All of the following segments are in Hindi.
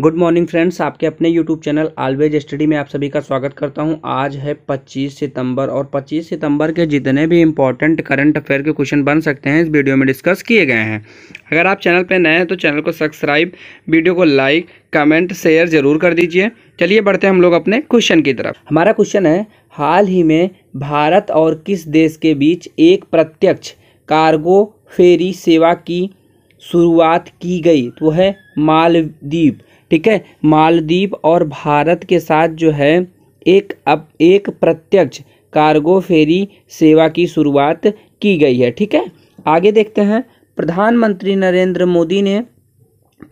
गुड मॉर्निंग फ्रेंड्स आपके अपने यूट्यूब चैनल आलवेज स्टडी में आप सभी का स्वागत करता हूं आज है 25 सितंबर और 25 सितंबर के जितने भी इंपॉर्टेंट करंट अफेयर के क्वेश्चन बन सकते हैं इस वीडियो में डिस्कस किए गए हैं अगर आप चैनल पर नए हैं तो चैनल को सब्सक्राइब वीडियो को लाइक कमेंट शेयर जरूर कर दीजिए चलिए बढ़ते हैं हम लोग अपने क्वेश्चन की तरफ हमारा क्वेश्चन है हाल ही में भारत और किस देश के बीच एक प्रत्यक्ष कार्गो फेरी सेवा की शुरुआत की गई तो है मालदीप ठीक है मालदीप और भारत के साथ जो है एक अब एक प्रत्यक्ष कार्गो फेरी सेवा की शुरुआत की गई है ठीक है आगे देखते हैं प्रधानमंत्री नरेंद्र मोदी ने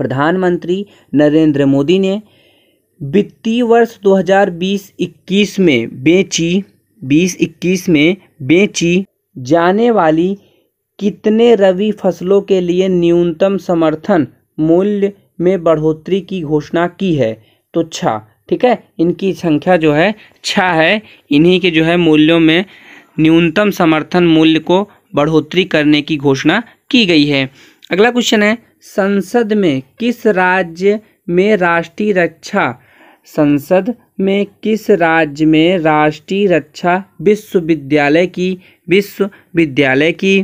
प्रधानमंत्री नरेंद्र मोदी ने वित्तीय वर्ष 2020-21 में बेची 2021 में बेची जाने वाली कितने रबी फसलों के लिए न्यूनतम समर्थन मूल्य में बढ़ोतरी की घोषणा की है तो छः ठीक है इनकी संख्या जो है छः है इन्हीं के जो है मूल्यों में न्यूनतम समर्थन मूल्य को बढ़ोतरी करने की घोषणा की गई है अगला क्वेश्चन है संसद में किस राज्य में राष्ट्रीय रक्षा संसद में किस राज्य में राष्ट्रीय रक्षा विश्वविद्यालय की विश्वविद्यालय की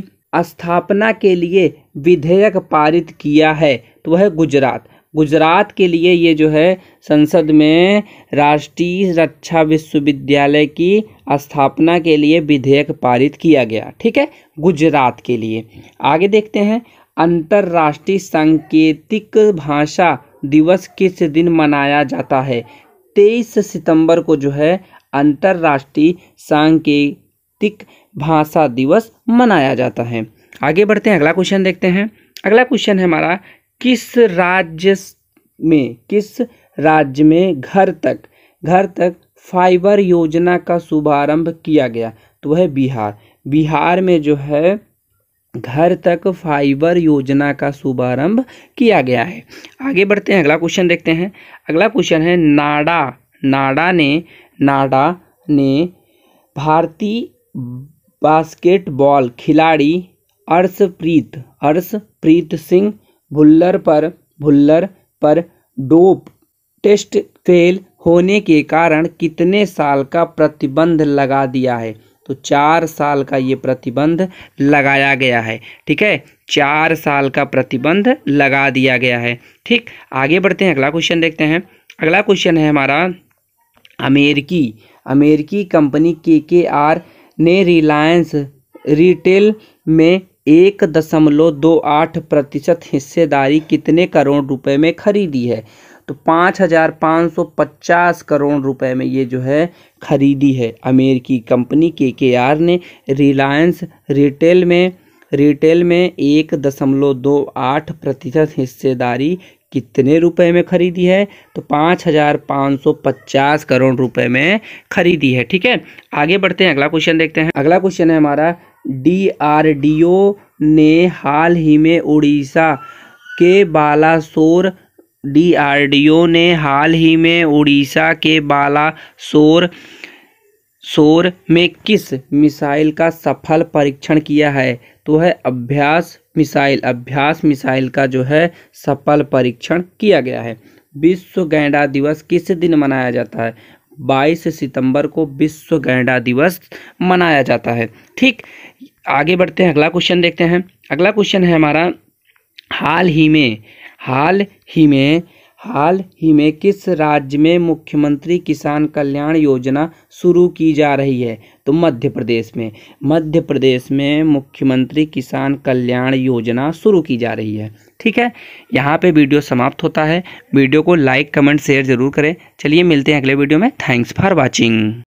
स्थापना के लिए विधेयक पारित किया है तो वह गुजरात गुजरात के लिए ये जो है संसद में राष्ट्रीय रक्षा विश्वविद्यालय की स्थापना के लिए विधेयक पारित किया गया ठीक है गुजरात के लिए आगे देखते हैं अंतर्राष्ट्रीय सांकेतिक भाषा दिवस किस दिन मनाया जाता है तेईस सितंबर को जो है अंतर्राष्ट्रीय सांकेतिक भाषा दिवस मनाया जाता है आगे बढ़ते हैं अगला क्वेश्चन देखते हैं अगला क्वेश्चन है हमारा किस राज्य में किस राज्य में घर तक घर तक फाइबर योजना का शुभारंभ किया गया तो वह बिहार बिहार में जो है घर तक फाइबर योजना का शुभारंभ किया गया है आगे बढ़ते हैं अगला क्वेश्चन देखते हैं अगला क्वेश्चन है नाडा नाडा ने नाडा ने भारतीय बास्केटबॉल खिलाड़ी अर्शप्रीत अर्शप्रीत सिंह भुल्लर पर भुल्लर पर डोप टेस्ट फेल होने के कारण कितने साल का प्रतिबंध लगा दिया है तो चार साल का ये प्रतिबंध लगाया गया है ठीक है चार साल का प्रतिबंध लगा दिया गया है ठीक आगे बढ़ते हैं अगला क्वेश्चन देखते हैं अगला क्वेश्चन है हमारा अमेरिकी अमेरिकी कंपनी के के आर ने रिलायंस रिटेल में एक दशमलव दो आठ प्रतिशत हिस्सेदारी कितने करोड़ रुपए में खरीदी है तो पाँच हज़ार पाँच सौ पचास करोड़ रुपए में ये जो है खरीदी है अमेरिकी कंपनी के के आर ने रिलायंस रिटेल में रिटेल में एक दशमलव दो आठ प्रतिशत हिस्सेदारी कितने रुपए में खरीदी है तो पाँच हज़ार पाँच सौ पचास करोड़ रुपए में खरीदी है ठीक है आगे बढ़ते हैं अगला क्वेश्चन देखते हैं अगला क्वेश्चन है हमारा डीआरडीओ ने हाल ही में उड़ीसा के बालासोर डीआरडीओ ने हाल ही में उड़ीसा के बालासोर सोर में किस मिसाइल का सफल परीक्षण किया है तो है अभ्यास मिसाइल अभ्यास मिसाइल का जो है सफल परीक्षण किया गया है विश्व गैंडा दिवस किस दिन मनाया जाता है 22 सितंबर को विश्व गैंडा दिवस मनाया जाता है ठीक आगे बढ़ते हैं अगला क्वेश्चन देखते हैं अगला क्वेश्चन है हमारा हाल ही में हाल ही में हाल ही में किस राज्य में मुख्यमंत्री किसान कल्याण योजना शुरू की जा रही है तो मध्य प्रदेश में मध्य प्रदेश में मुख्यमंत्री किसान कल्याण योजना शुरू की जा रही है ठीक है यहाँ पे वीडियो समाप्त होता है वीडियो को लाइक कमेंट शेयर ज़रूर करें चलिए मिलते हैं अगले वीडियो में थैंक्स फॉर वॉचिंग